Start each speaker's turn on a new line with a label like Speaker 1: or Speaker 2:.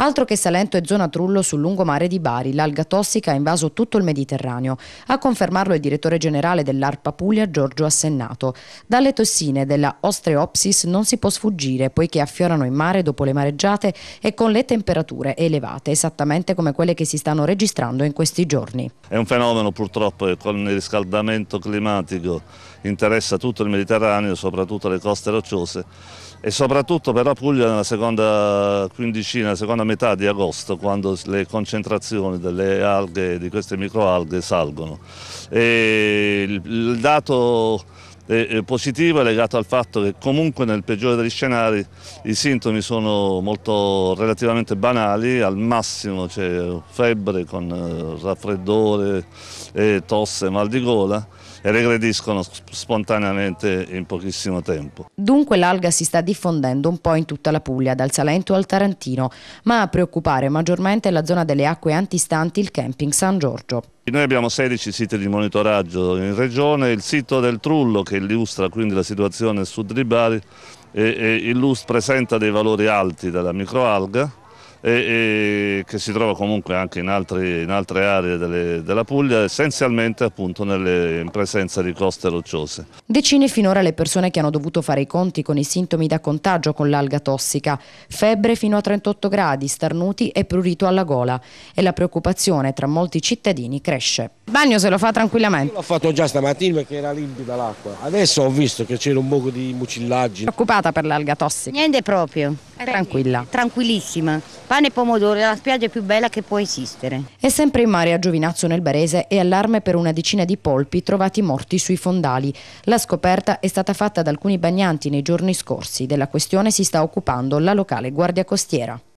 Speaker 1: Altro che Salento e zona Trullo sul lungomare di Bari, l'alga tossica ha invaso tutto il Mediterraneo. A confermarlo il direttore generale dell'ARPA Puglia, Giorgio Assennato. Dalle tossine della Ostreopsis non si può sfuggire, poiché affiorano in mare dopo le mareggiate e con le temperature elevate, esattamente come quelle che si stanno registrando in questi giorni.
Speaker 2: È un fenomeno purtroppo che con il riscaldamento climatico interessa tutto il Mediterraneo, soprattutto le coste rocciose e soprattutto per la Puglia nella seconda quindicina, nella seconda metà di agosto quando le concentrazioni delle alghe, di queste microalghe salgono. E il dato eh, eh, positivo è legato al fatto che comunque nel peggiore degli scenari i sintomi sono molto relativamente banali, al massimo c'è febbre con eh, raffreddore, tosse, mal di gola e regrediscono spontaneamente in pochissimo tempo.
Speaker 1: Dunque l'alga si sta diffondendo un po' in tutta la Puglia, dal Salento al Tarantino, ma a preoccupare maggiormente la zona delle acque antistanti il camping San Giorgio.
Speaker 2: Noi abbiamo 16 siti di monitoraggio in regione, il sito del Trullo che illustra quindi la situazione su Dribari e, e illustra, presenta dei valori alti della microalga e, e che si trova comunque anche in, altri, in altre aree delle, della Puglia, essenzialmente appunto nelle, in presenza di coste rocciose.
Speaker 1: Decine finora le persone che hanno dovuto fare i conti con i sintomi da contagio con l'alga tossica, febbre fino a 38 gradi, starnuti e prurito alla gola e la preoccupazione tra molti cittadini cresce. Bagno se lo fa tranquillamente. L'ho fatto già stamattina perché era limpida l'acqua, adesso ho visto che c'era un poco di mucillaggi. Preoccupata per l'alga tossica? Niente proprio. È tranquilla. Tranquillissima. Pane e pomodoro, è la spiaggia più bella che può esistere. È sempre in mare a Giovinazzo nel Barese e allarme per una decina di polpi trovati morti sui fondali. La scoperta è stata fatta da alcuni bagnanti nei giorni scorsi. Della questione si sta occupando la locale guardia costiera.